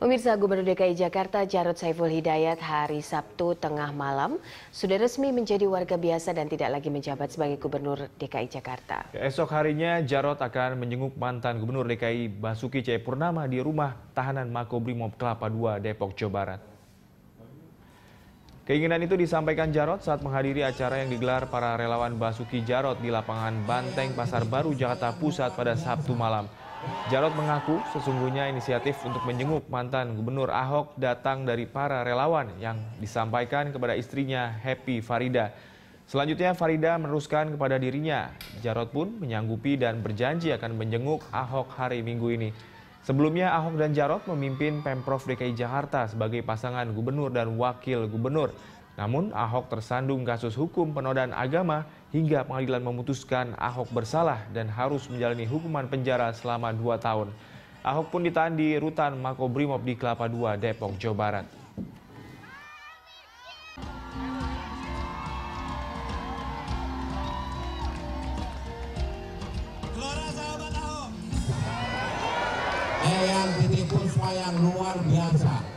Pemirsa Gubernur DKI Jakarta Jarod Saiful Hidayat hari Sabtu tengah malam sudah resmi menjadi warga biasa dan tidak lagi menjabat sebagai Gubernur DKI Jakarta. Esok harinya Jarod akan menjenguk mantan Gubernur DKI Basuki Purnama di rumah tahanan Makobrimob Kelapa II Depok, Jawa Barat. Keinginan itu disampaikan Jarod saat menghadiri acara yang digelar para relawan Basuki Jarod di lapangan Banteng Pasar Baru Jakarta Pusat pada Sabtu malam. Jarod mengaku sesungguhnya inisiatif untuk menjenguk mantan Gubernur Ahok datang dari para relawan yang disampaikan kepada istrinya Happy Farida. Selanjutnya Farida meneruskan kepada dirinya. Jarod pun menyanggupi dan berjanji akan menjenguk Ahok hari Minggu ini. Sebelumnya Ahok dan Jarot memimpin Pemprov DKI Jakarta sebagai pasangan gubernur dan wakil gubernur. Namun Ahok tersandung kasus hukum penodaan agama hingga pengadilan memutuskan Ahok bersalah dan harus menjalani hukuman penjara selama 2 tahun. Ahok pun ditahan di rutan Makobrimob di Kelapa II, Depok, Jawa Barat. yang luar biasa.